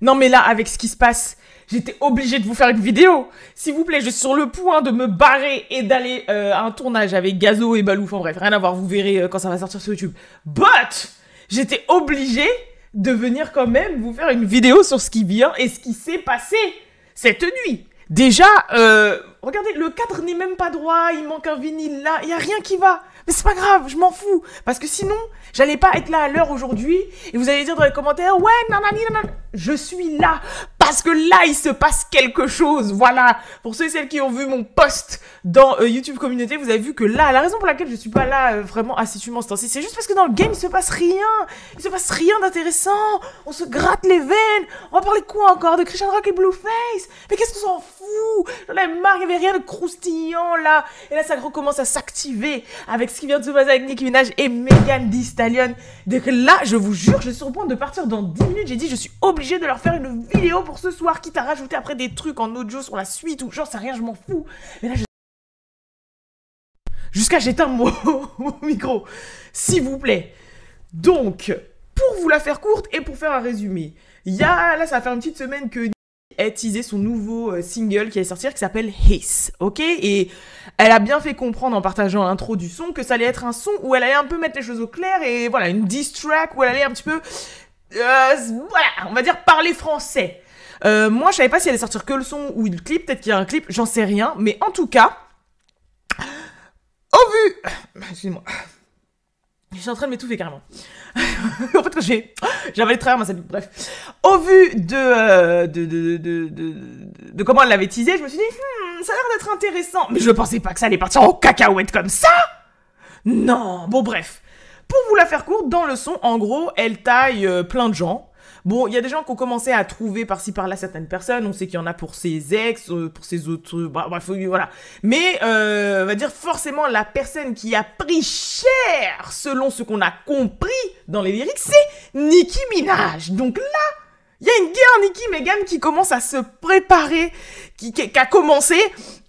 Non mais là, avec ce qui se passe, j'étais obligée de vous faire une vidéo. S'il vous plaît, je suis sur le point de me barrer et d'aller euh, à un tournage avec Gazo et Balou. En bref, rien à voir, vous verrez euh, quand ça va sortir sur YouTube. But J'étais obligée de venir quand même vous faire une vidéo sur ce qui vient et ce qui s'est passé cette nuit. Déjà, euh, regardez, le cadre n'est même pas droit, il manque un vinyle là, il y a rien qui va. Mais c'est pas grave, je m'en fous. Parce que sinon, j'allais pas être là à l'heure aujourd'hui et vous allez dire dans les commentaires, ouais, nanani, nanani. Je suis là parce que là, il se passe quelque chose. Voilà. Pour ceux et celles qui ont vu mon post dans euh, YouTube Communauté, vous avez vu que là, la raison pour laquelle je suis pas là euh, vraiment assidûment ce temps-ci, c'est juste parce que dans le game, il se passe rien. Il se passe rien d'intéressant. On se gratte les veines. On va parler quoi encore de Christian Rock et Blueface Mais qu'est-ce qu'on s'en fout J'en avais marre, il n'y avait rien de croustillant là. Et là, ça recommence à s'activer avec ce qui vient de se passer avec Nicki Minaj et Megan Thee Stallion. Dès là, je vous jure, je suis au point de partir dans 10 minutes. J'ai dit, je suis obligé de leur faire une vidéo pour ce soir, quitte à rajouter après des trucs en audio sur la suite ou genre, ça rien, je m'en fous. Mais là, je... Jusqu'à j'éteins mon... micro. S'il vous plaît. Donc, pour vous la faire courte et pour faire un résumé, il y a, là, ça fait une petite semaine que a teasé son nouveau euh, single qui allait sortir qui s'appelle Hiss, ok Et elle a bien fait comprendre en partageant l'intro du son que ça allait être un son où elle allait un peu mettre les choses au clair et voilà, une diss track où elle allait un petit peu euh, voilà, on va dire parler français. Euh, moi, je savais pas si elle allait sortir que le son ou le clip. Peut-être qu'il y a un clip, j'en sais rien. Mais en tout cas, au vu. Excusez-moi. Je suis en train de m'étouffer carrément. en fait, j'ai. J'avais le travers, ma salut. Bref. Au vu euh, de, de, de, de, de, comment elle l'avait teasé, je me suis dit, hmm, ça a l'air d'être intéressant. Mais je pensais pas que ça allait partir en cacahuète comme ça! Non, bon bref. Pour vous la faire courte, dans le son, en gros, elle taille euh, plein de gens. Bon, il y a des gens qui ont commencé à trouver par-ci par-là certaines personnes. On sait qu'il y en a pour ses ex, euh, pour ses autres. Euh, bah, bref, voilà. Mais on va dire forcément la personne qui a pris cher, selon ce qu'on a compris dans les lyrics, c'est Nicki Minaj. Donc là, il y a une guerre Nicky Megan qui commence à se préparer, qui, qui, a commencé.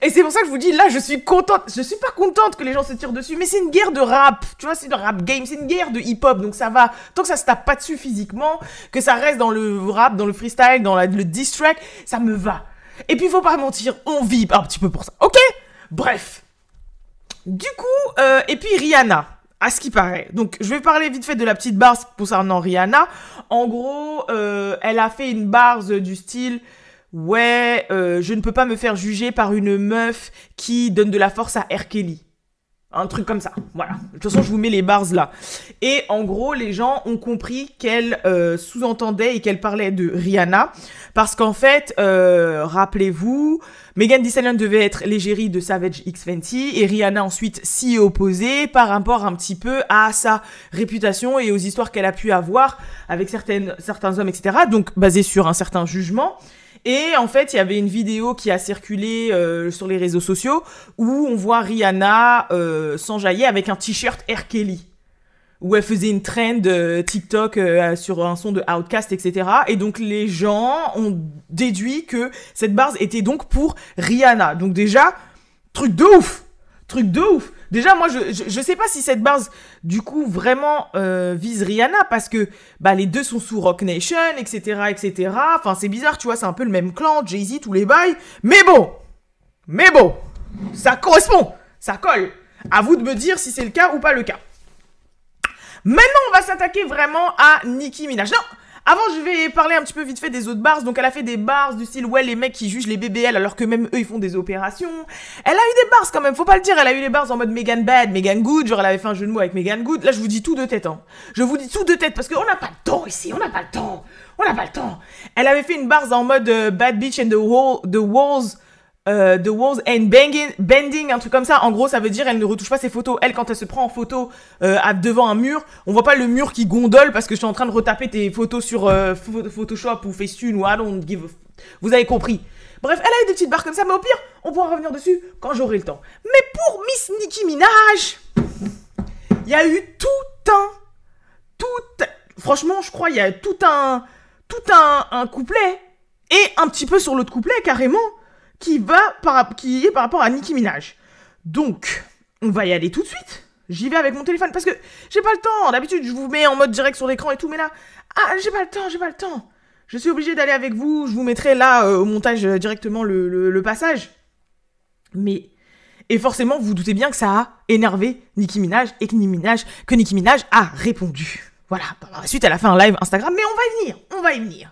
Et c'est pour ça que je vous dis, là, je suis contente. Je suis pas contente que les gens se tirent dessus, mais c'est une guerre de rap. Tu vois, c'est de rap game, c'est une guerre de hip-hop. Donc ça va. Tant que ça se tape pas dessus physiquement, que ça reste dans le rap, dans le freestyle, dans le diss track, ça me va. Et puis, faut pas mentir, on vibre un petit peu pour ça. Ok Bref. Du coup, euh, et puis Rihanna à ce qui paraît. Donc, je vais parler vite fait de la petite barse concernant Rihanna. En gros, euh, elle a fait une barse du style Ouais, euh, je ne peux pas me faire juger par une meuf qui donne de la force à R. Kelly. Un truc comme ça. Voilà. De toute façon, je vous mets les bars là. Et en gros, les gens ont compris qu'elle euh, sous-entendait et qu'elle parlait de Rihanna. Parce qu'en fait, euh, rappelez-vous, Megan Thee devait être l'égérie de Savage X20 et Rihanna ensuite s'y opposait par rapport un petit peu à sa réputation et aux histoires qu'elle a pu avoir avec certaines, certains hommes, etc. Donc, basé sur un certain jugement. Et en fait, il y avait une vidéo qui a circulé euh, sur les réseaux sociaux où on voit Rihanna euh, s'enjailler avec un t-shirt R. Kelly. Où elle faisait une trend euh, TikTok euh, sur un son de Outcast, etc. Et donc les gens ont déduit que cette barre était donc pour Rihanna. Donc déjà, truc de ouf Truc de ouf Déjà, moi, je, je, sais pas si cette base, du coup, vraiment euh, vise Rihanna, parce que bah, les deux sont sous Rock Nation, etc., etc. Enfin, c'est bizarre, tu vois, c'est un peu le même clan, Jay-Z, tous les bails. Mais bon Mais bon Ça correspond Ça colle À vous de me dire si c'est le cas ou pas le cas. Maintenant, on va s'attaquer vraiment à Nicki Minaj. Non avant, je vais parler un petit peu vite fait des autres bars. Donc, elle a fait des bars du style, ouais, les mecs qui jugent les BBL alors que même eux, ils font des opérations. Elle a eu des bars quand même, faut pas le dire. Elle a eu des bars en mode Megan Bad, Megan Good. Genre, elle avait fait un jeu de mots avec Megan Good. Là, je vous dis tout de tête, hein. Je vous dis tout de tête parce qu'on n'a pas le temps ici, on n'a pas le temps. On n'a pas le temps. Elle avait fait une bars en mode euh, Bad Bitch and the, the Walls. Euh, the Walls and banging, Bending, un truc comme ça. En gros, ça veut dire elle ne retouche pas ses photos. Elle, quand elle se prend en photo euh, devant un mur, on voit pas le mur qui gondole parce que je suis en train de retaper tes photos sur euh, Photoshop ou Facetune ou I don't give Vous avez compris. Bref, elle a eu des petites barres comme ça, mais au pire, on pourra revenir dessus quand j'aurai le temps. Mais pour Miss Nicki Minaj, il y a eu tout un... Tout... Franchement, je crois, il y a tout un... Tout un, un couplet et un petit peu sur l'autre couplet, carrément, qui, va par, est par rapport à Nicki Minaj. Donc, on va y aller tout de suite. J'y vais avec mon téléphone parce que j'ai pas le temps. D'habitude, je vous mets en mode direct sur l'écran et tout, mais là, ah, j'ai pas le temps, j'ai pas le temps. Je suis obligé d'aller avec vous. Je vous mettrai là euh, au montage euh, directement le, passage. Mais et forcément, vous, doutez bien que ça a énervé Nicki Minaj et que Nicki Minaj, que Nicki Minaj a répondu. Voilà. Par la suite, elle a fait un live Instagram, mais on va y venir. On va y venir.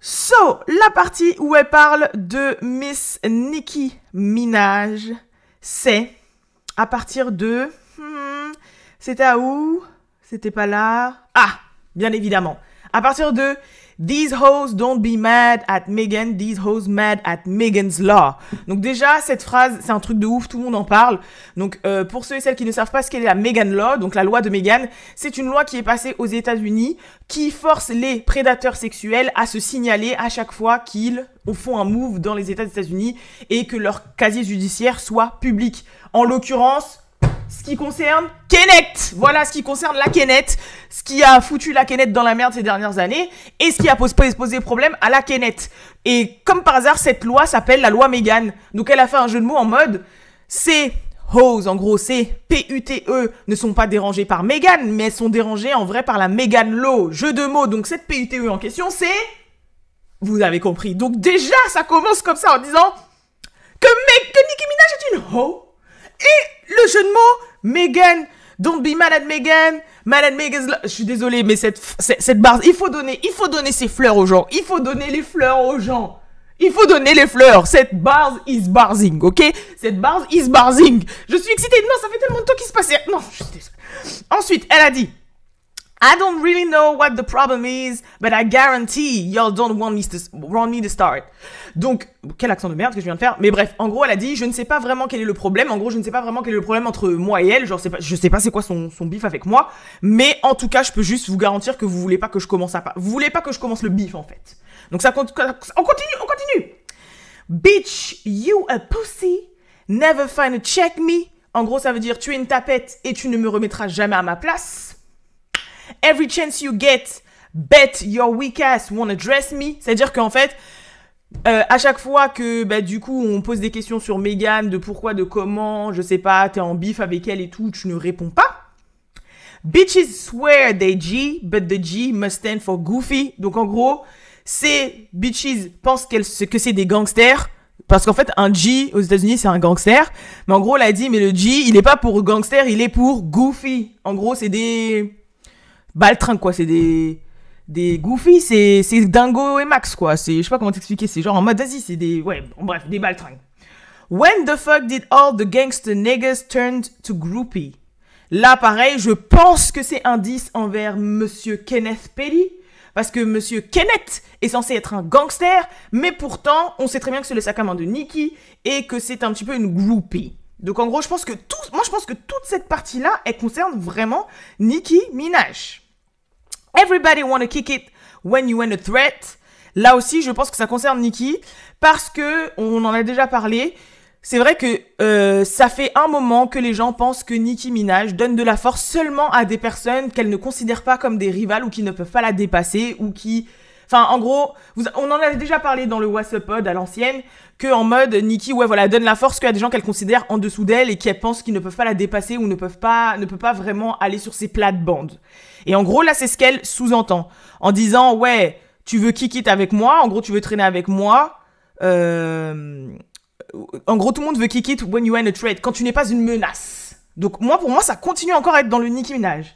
So, la partie où elle parle de Miss Nicky Minaj, c'est à partir de... Hmm, c'était à où C'était pas là Ah, bien évidemment. À partir de These hoes don't be mad at Megan, these hoes mad at Megan's law. Donc déjà, cette phrase, c'est un truc de ouf, tout le monde en parle. Donc euh, pour ceux et celles qui ne savent pas ce qu'est la Megan law, donc la loi de Megan, c'est une loi qui est passée aux États-Unis qui force les prédateurs sexuels à se signaler à chaque fois qu'ils font un move dans les États États-Unis et que leur casier judiciaire soit public. En l'occurrence, ce qui concerne Kenneth. Voilà ce qui concerne la Kenneth, ce qui a foutu la Kenneth dans la merde ces dernières années et ce qui a posé problème à la Kenneth. Et comme par hasard, cette loi s'appelle la loi Megan. Donc elle a fait un jeu de mots en mode c'est hoes, en gros, ces P-U-T-E, ne sont pas dérangés par Megan, mais sont dérangés en vrai par la Megan Law. Jeu de mots, donc cette p t e en question, c'est... Vous avez compris. Donc déjà, ça commence comme ça en disant que, me... que Nicki Minaj est une hoe et le jeu de mots Megan. Don't be mad at Megan. Mad at Megan's Je suis désolé, mais cette, cette, barre, il faut donner, il faut donner ses fleurs aux gens. Il faut donner les fleurs aux gens. Il faut donner les fleurs. Cette barre is barzing, ok Cette barre is barzing. Je suis excitée. Non, ça fait tellement de temps qu'il se passait. Non, je suis désolée. Ensuite, elle a dit I don't really know what the problem is, but I guarantee y'all don't want me, to, start. Donc, quel accent de merde que je viens de faire. Mais bref, en gros, elle a dit, je ne sais pas vraiment quel est le problème. En gros, je ne sais pas vraiment quel est le problème entre moi et elle. Genre, pas, je sais pas c'est quoi son, son bif avec moi. Mais en tout cas, je peux juste vous garantir que vous voulez pas que je commence à pas. Vous voulez pas que je commence le bif, en fait. Donc ça compte. On continue, on continue. Bitch, you a pussy. Never find a check me. En gros, ça veut dire tu es une tapette et tu ne me remettras jamais à ma place. Every chance you get, bet your weak ass won't dress me. C'est-à-dire qu'en fait, euh, à chaque fois que bah, du coup on pose des questions sur Megan, de pourquoi, de comment, je sais pas, t'es en bif avec elle et tout, tu ne réponds pas. Bitches swear they G, but the G must stand for goofy. Donc en gros, ces bitches pensent que c'est des gangsters. Parce qu'en fait, un G aux États-Unis, c'est un gangster. Mais en gros, elle a dit, mais le G, il n'est pas pour gangster, il est pour goofy. En gros, c'est des Baltring quoi. C'est des. Des Goofy, c'est Dingo et Max, quoi. Je sais pas comment t'expliquer. C'est genre en mode, vas c'est des. Ouais, bref, des Baltringues. When the fuck did all the gangster niggas turn to groupie? Là, pareil, je pense que c'est indice envers Monsieur Kenneth Petty, parce que Monsieur Kenneth est censé être un gangster, mais pourtant, on sait très bien que c'est le sac à main de Nikki et que c'est un petit peu une groupie. Donc en gros, je pense que tout, moi je pense que toute cette partie-là, elle concerne vraiment Nikki Minaj. Everybody wanna kick it when you in a threat. Là aussi, je pense que ça concerne Nikki parce que on en a déjà parlé. C'est vrai que euh, ça fait un moment que les gens pensent que Nicki Minaj donne de la force seulement à des personnes qu'elle ne considère pas comme des rivales ou qui ne peuvent pas la dépasser ou qui Enfin, en gros, on en avait déjà parlé dans le WhatsApp à l'ancienne, que en mode Nikki, ouais, voilà, donne la force qu'à des gens qu'elle considère en dessous d'elle et qu'elle pense qu'ils ne peuvent pas la dépasser ou ne peuvent pas, ne peut pas vraiment aller sur ses plates-bandes. Et en gros, là, c'est ce qu'elle sous-entend en disant, ouais, tu veux qui quitte avec moi, en gros, tu veux traîner avec moi. Euh, en gros, tout le monde veut kick it when you ain't a threat, quand tu n'es pas une menace. Donc moi, pour moi, ça continue encore à être dans le Nicki Minaj.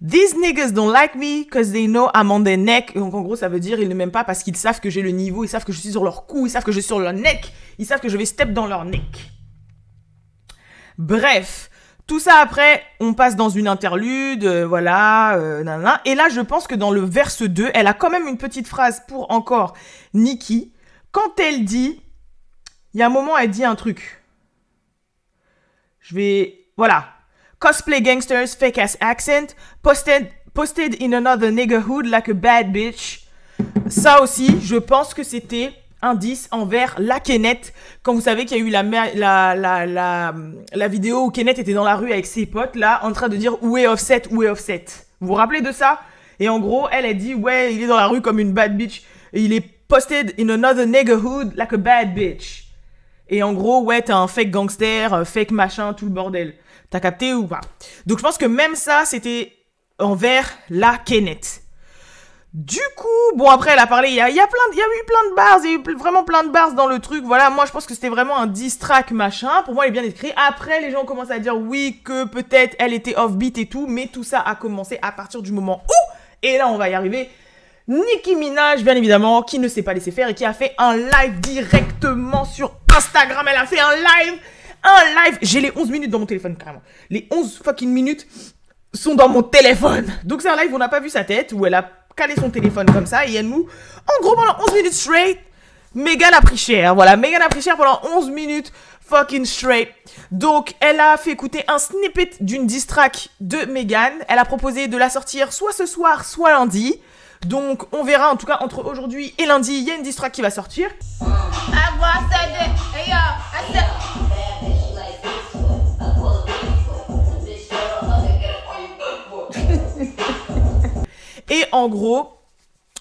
These niggas don't like me because they know I'm on their neck. Donc en gros, ça veut dire ils ne m'aiment pas parce qu'ils savent que j'ai le niveau, ils savent que je suis sur leur cou, ils savent que je suis sur leur neck, ils savent que je vais step dans leur neck. Bref, tout ça après, on passe dans une interlude, euh, voilà, euh, nanana. Et là, je pense que dans le verse 2, elle a quand même une petite phrase pour encore Nikki. Quand elle dit, il y a un moment, elle dit un truc. Je vais, voilà, Cosplay gangsters, fake ass accent. Posted, posted in another neighborhood like a bad bitch. Ça aussi, je pense que c'était un indice envers la Kenneth. Quand vous savez qu'il y a eu la, la, vidéo où Kenneth était dans la rue avec ses potes, là, en train de dire où est Offset, où est Offset. Vous vous rappelez de ça Et en gros, elle a dit, ouais, il est dans la rue comme une bad bitch. il est posted in another neighborhood like a bad bitch. Et en gros, ouais, t'es un fake gangster, euh, fake machin, tout le bordel. T'as capté ou pas Donc je pense que même ça, c'était envers la Kenneth. Du coup, bon après elle a parlé, il y a, eu plein de bars, il y a eu vraiment plein de bars dans le truc, voilà, moi je pense que c'était vraiment un distract, machin, pour moi elle est bien écrit, après les gens commencent à dire oui que peut-être elle était off-beat et tout, mais tout ça a commencé à partir du moment où, et là on va y arriver, Nicki Minaj bien évidemment, qui ne s'est pas laissé faire et qui a fait un live directement sur Instagram, elle a fait un live un live. J'ai les 11 minutes dans mon téléphone, carrément. Les 11 fucking minutes sont dans mon téléphone. Donc c'est un live on n'a pas vu sa tête, où elle a calé son téléphone comme ça et elle nous... En gros, pendant 11 minutes straight, Megan a pris cher. Voilà, Megan a pris cher pendant 11 minutes fucking straight. Donc, elle a fait écouter un snippet d'une distrack de Megan. Elle a proposé de la sortir soit ce soir, soit lundi. Donc, on verra. En tout cas, entre aujourd'hui et lundi, il y a une distrac qui va sortir. Ah, Et en gros,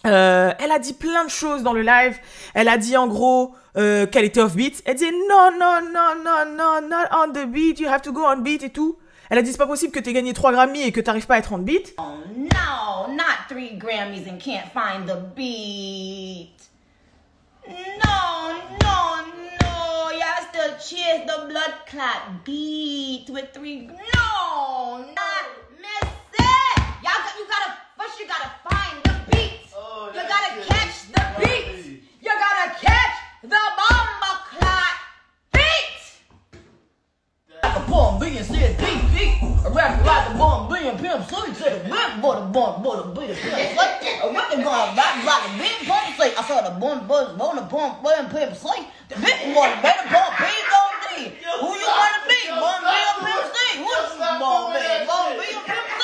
euh, elle a dit plein de choses dans le live. Elle a dit en gros euh, qu'elle était off beat. Elle disait non, non, non, non, non, not on the beat. You have to go on beat et tout. Elle a dit c'est pas possible que t'aies gagné 3 Grammys et que t'arrives pas à être on beat. Oh no, not 3 Grammys and can't find the beat. No, no, no, y'all still cheers the blood clot beat with 3 No, not miss it. Y'all, you gotta them sweet the big butter, bun, butter, butter, plate. A wicked bun, black, black, big plate plate. I saw the bun, buzz, bone, the bun, pimp, pepper plate. The big butter, better bun, pig on D. Who you wanna be? Bun, bill, pimp, C. Who's your bun, big? Bun, pimp, C.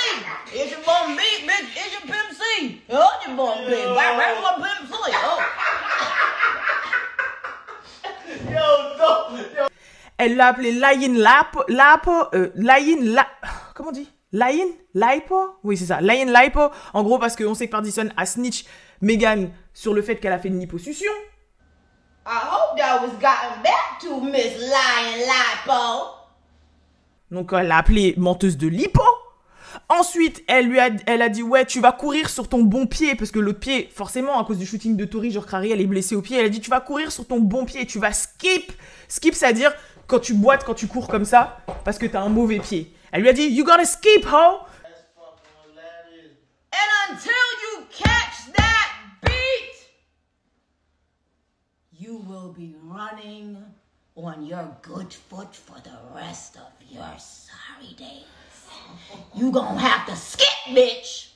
It's your bun, big, bitch. It's your pimp, C. Oh, your bun, big. Right, right, what pimp, C. Oh. Yo, no, yo. Elle l'a appelé Lion Lap, Lap, euh, Lion Lap. Lion Laipo Oui, c'est ça. Lion Laipo. En gros, parce qu'on sait que Pardison a snitch Megan sur le fait qu'elle a fait une liposuction. I hope that was gotten back to Miss Lion Lipo. Donc, elle l'a appelée menteuse de lipo. Ensuite, elle lui a, elle a dit ouais, tu vas courir sur ton bon pied parce que l'autre pied, forcément, à cause du shooting de Tori, genre Crary, elle est blessée au pied. Elle a dit tu vas courir sur ton bon pied, et tu vas skip. Skip, c'est à dire quand tu boites, quand tu cours comme ça, parce que t'as un mauvais pied. And Reggie, you gonna skip, ho? And until you catch that beat, you will be running on your good foot for the rest of your sorry days. You gonna have to skip, bitch.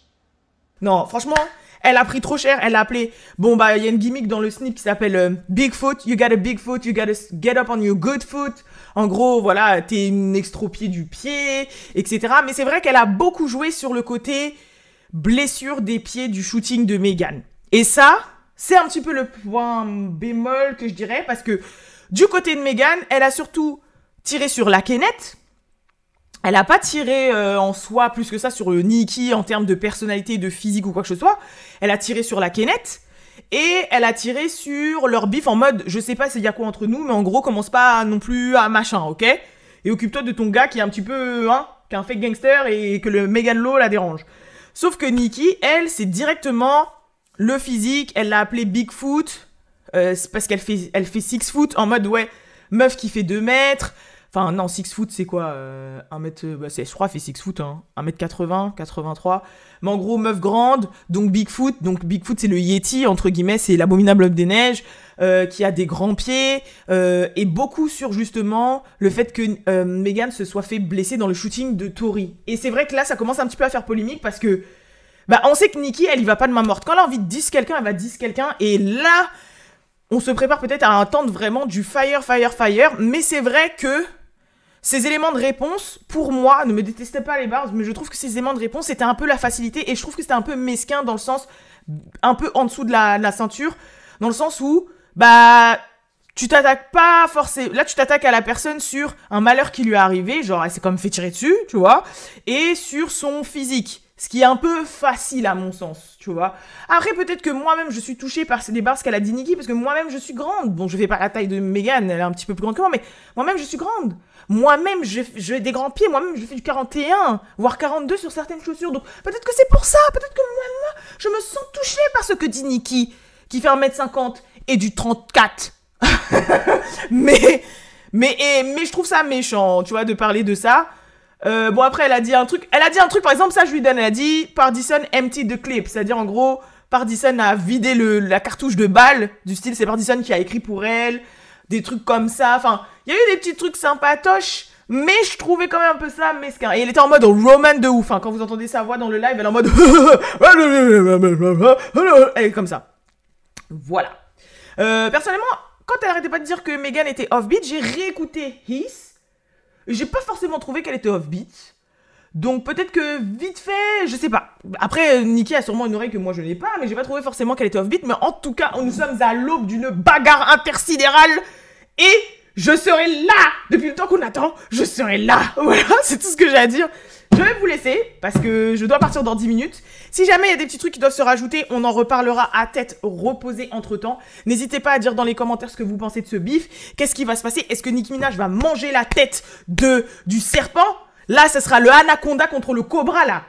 No, franchement, Elle a pris trop cher, elle a appelé. Bon, bah, il y a une gimmick dans le snip qui s'appelle euh, Big foot, You got a foot, you gotta get up on your good foot. En gros, voilà, t'es une extropiée du pied, etc. Mais c'est vrai qu'elle a beaucoup joué sur le côté blessure des pieds du shooting de Megan. Et ça, c'est un petit peu le point bémol que je dirais parce que du côté de Megan, elle a surtout tiré sur la Kenneth elle n'a pas tiré euh, en soi plus que ça sur euh, Nikki en termes de personnalité, de physique ou quoi que ce soit. Elle a tiré sur la Kenneth et elle a tiré sur leur bif en mode je sais pas s'il y a quoi entre nous, mais en gros commence pas non plus à machin, ok Et occupe-toi de ton gars qui est un petit peu hein, qui est un fake gangster et que le Megan Law la dérange. Sauf que Nikki, elle, c'est directement le physique. Elle l'a appelé Bigfoot euh, parce qu'elle fait elle fait six foot en mode ouais meuf qui fait deux mètres. Enfin, non, 6 foot, c'est quoi 1 euh, mètre. Bah, je crois, fait 6 foot. Hein. 1m80, 83. Mais en gros, meuf grande, donc Bigfoot. Donc Bigfoot, c'est le Yeti, entre guillemets, c'est l'abominable homme des neiges, euh, qui a des grands pieds. Euh, et beaucoup sur justement le fait que Megan se soit fait blesser dans le shooting de Tori. Et c'est vrai que là, ça commence un petit peu à faire polémique parce que. Bah, on sait que Nikki, elle y va pas de main morte. Quand elle a envie de 10 quelqu'un, elle va 10 quelqu'un. Et là. On se prépare peut-être à attendre vraiment du fire, fire, fire, mais c'est vrai que ces éléments de réponse, pour moi, ne me détestaient pas les bars, mais je trouve que ces éléments de réponse, c'était un peu la facilité, et je trouve que c'était un peu mesquin dans le sens, un peu en dessous de la, la ceinture, dans le sens où, bah, tu t'attaques pas forcément. Là, tu t'attaques à la personne sur un malheur qui lui est arrivé, genre elle s'est comme fait tirer dessus, tu vois, et sur son physique. Ce qui est un peu facile à mon sens, tu vois. Après, peut-être que moi-même, je suis touchée par ces débats, ce qu'elle a dit Nikki, parce que moi-même, je suis grande. Bon, je fais pas la taille de Megan, elle est un petit peu plus grande que moi, mais moi-même, je suis grande. Moi-même, j'ai des grands pieds, moi-même, je fais du 41, voire 42 sur certaines chaussures. Donc, peut-être que c'est pour ça, peut-être que moi, même je me sens touchée par ce que dit Nikki, qui fait 1m50 et du 34. mais, mais, et, mais je trouve ça méchant, tu vois, de parler de ça. Euh, bon, après, elle a dit un truc. Elle a dit un truc, par exemple, ça, je lui donne. Elle a dit Pardison empty the clip. C'est-à-dire, en gros, Pardison a vidé le, la cartouche de balle, du style, c'est Pardison qui a écrit pour elle, des trucs comme ça. Enfin, il y a eu des petits trucs sympatoches, mais je trouvais quand même un peu ça mesquin. Et elle était en mode Roman de ouf. Hein. Quand vous entendez sa voix dans le live, elle est en mode. elle est comme ça. Voilà. Euh, personnellement, quand elle arrêtait pas de dire que Megan était off-beat, j'ai réécouté His j'ai pas forcément trouvé qu'elle était off-beat. Donc peut-être que vite fait, je sais pas. Après, Nikki a sûrement une oreille que moi je n'ai pas, mais j'ai pas trouvé forcément qu'elle était off-beat. Mais en tout cas, nous sommes à l'aube d'une bagarre intersidérale. Et je serai là Depuis le temps qu'on attend, je serai là Voilà, c'est tout ce que j'ai à dire. Je vais vous laisser parce que je dois partir dans 10 minutes. Si jamais il y a des petits trucs qui doivent se rajouter, on en reparlera à tête reposée entre temps. N'hésitez pas à dire dans les commentaires ce que vous pensez de ce bif. Qu'est-ce qui va se passer Est-ce que Nicki Minaj va manger la tête de du serpent Là, ce sera le anaconda contre le cobra là.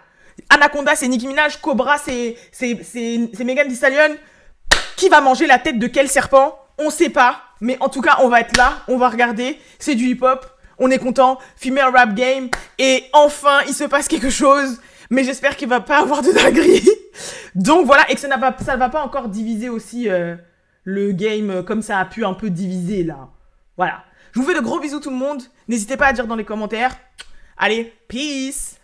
Anaconda, c'est Nicki Minaj. Cobra, c'est Megan Thee Stallion. Qui va manger la tête de quel serpent On ne sait pas. Mais en tout cas, on va être là. On va regarder. C'est du hip-hop on est content, un rap game, et enfin, il se passe quelque chose, mais j'espère qu'il va pas avoir de dinguerie. Donc voilà, et que ça ne pas, ça va pas encore diviser aussi euh, le game euh, comme ça a pu un peu diviser là. Voilà. Je vous fais de gros bisous tout le monde. N'hésitez pas à dire dans les commentaires. Allez, peace